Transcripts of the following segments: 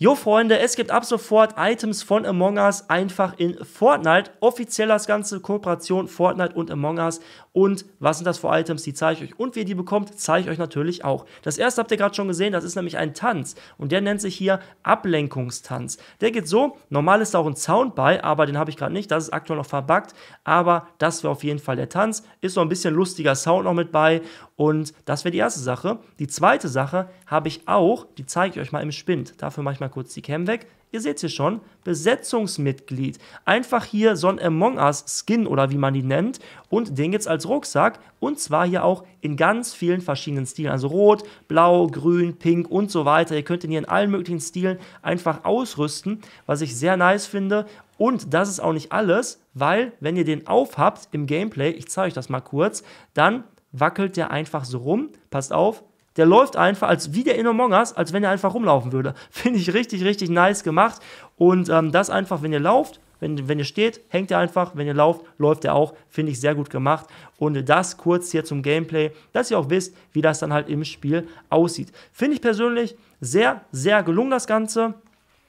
Jo Freunde, es gibt ab sofort Items von Among Us einfach in Fortnite. Offiziell das Ganze, Kooperation Fortnite und Among Us. Und was sind das für Items? Die zeige ich euch. Und wie ihr die bekommt, zeige ich euch natürlich auch. Das erste habt ihr gerade schon gesehen, das ist nämlich ein Tanz. Und der nennt sich hier Ablenkungstanz. Der geht so, normal ist da auch ein Sound bei, aber den habe ich gerade nicht. Das ist aktuell noch verbuggt. Aber das wäre auf jeden Fall der Tanz. Ist so ein bisschen lustiger Sound noch mit bei. Und das wäre die erste Sache. Die zweite Sache habe ich auch, die zeige ich euch mal im Spind. Dafür mache ich mal mal kurz die Cam weg. Ihr seht hier schon, Besetzungsmitglied. Einfach hier so ein Among Us Skin oder wie man ihn nennt. Und den gibt es als Rucksack. Und zwar hier auch in ganz vielen verschiedenen Stilen. Also rot, blau, grün, pink und so weiter. Ihr könnt ihn hier in allen möglichen Stilen einfach ausrüsten, was ich sehr nice finde. Und das ist auch nicht alles, weil wenn ihr den aufhabt im Gameplay, ich zeige euch das mal kurz, dann wackelt der einfach so rum. Passt auf, der läuft einfach als wie der Innomongas, als wenn er einfach rumlaufen würde. Finde ich richtig, richtig nice gemacht. Und ähm, das einfach, wenn ihr lauft, wenn, wenn ihr steht, hängt er einfach. Wenn ihr lauft, läuft er auch. Finde ich sehr gut gemacht. Und das kurz hier zum Gameplay, dass ihr auch wisst, wie das dann halt im Spiel aussieht. Finde ich persönlich sehr, sehr gelungen, das Ganze.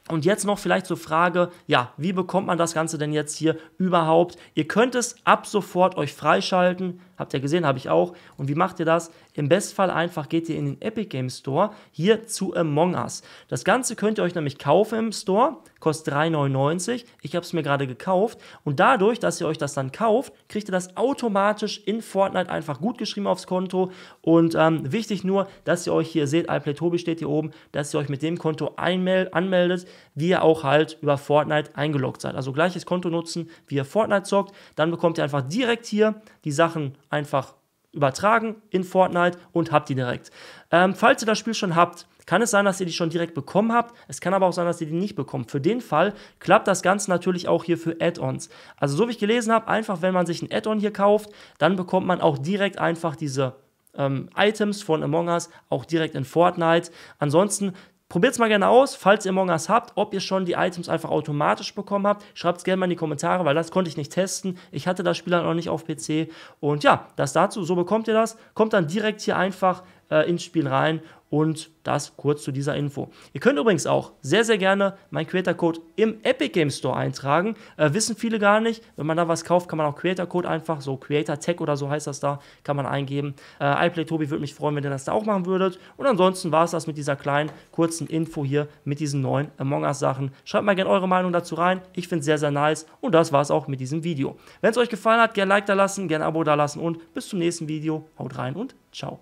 Und jetzt noch vielleicht zur Frage, ja, wie bekommt man das Ganze denn jetzt hier überhaupt? Ihr könnt es ab sofort euch freischalten. Habt ihr gesehen, habe ich auch. Und wie macht ihr das? Im Bestfall einfach geht ihr in den Epic Games Store, hier zu Among Us. Das Ganze könnt ihr euch nämlich kaufen im Store, kostet 3,99. Ich habe es mir gerade gekauft. Und dadurch, dass ihr euch das dann kauft, kriegt ihr das automatisch in Fortnite einfach gut geschrieben aufs Konto. Und ähm, wichtig nur, dass ihr euch hier seht, iPlay Tobi steht hier oben, dass ihr euch mit dem Konto anmeldet, wie ihr auch halt über Fortnite eingeloggt seid. Also gleiches Konto nutzen, wie ihr Fortnite zockt. Dann bekommt ihr einfach direkt hier die Sachen einfach übertragen in Fortnite und habt die direkt. Ähm, falls ihr das Spiel schon habt, kann es sein, dass ihr die schon direkt bekommen habt. Es kann aber auch sein, dass ihr die nicht bekommt. Für den Fall klappt das Ganze natürlich auch hier für Add-ons. Also so wie ich gelesen habe, einfach wenn man sich ein Add-on hier kauft, dann bekommt man auch direkt einfach diese ähm, Items von Among Us auch direkt in Fortnite. Ansonsten Probiert es mal gerne aus, falls ihr Among Us habt, ob ihr schon die Items einfach automatisch bekommen habt. Schreibt es gerne mal in die Kommentare, weil das konnte ich nicht testen. Ich hatte das Spiel halt noch nicht auf PC. Und ja, das dazu, so bekommt ihr das. Kommt dann direkt hier einfach äh, ins Spiel rein und das kurz zu dieser Info. Ihr könnt übrigens auch sehr, sehr gerne meinen Creator-Code im Epic Game Store eintragen. Äh, wissen viele gar nicht. Wenn man da was kauft, kann man auch Creator-Code einfach, so Creator-Tech oder so heißt das da, kann man eingeben. Äh, iplay würde mich freuen, wenn ihr das da auch machen würdet. Und ansonsten war es das mit dieser kleinen, kurzen Info hier mit diesen neuen Among Us-Sachen. Schreibt mal gerne eure Meinung dazu rein. Ich finde es sehr, sehr nice. Und das war es auch mit diesem Video. Wenn es euch gefallen hat, gerne Like da lassen, gerne Abo da lassen und bis zum nächsten Video. Haut rein und ciao.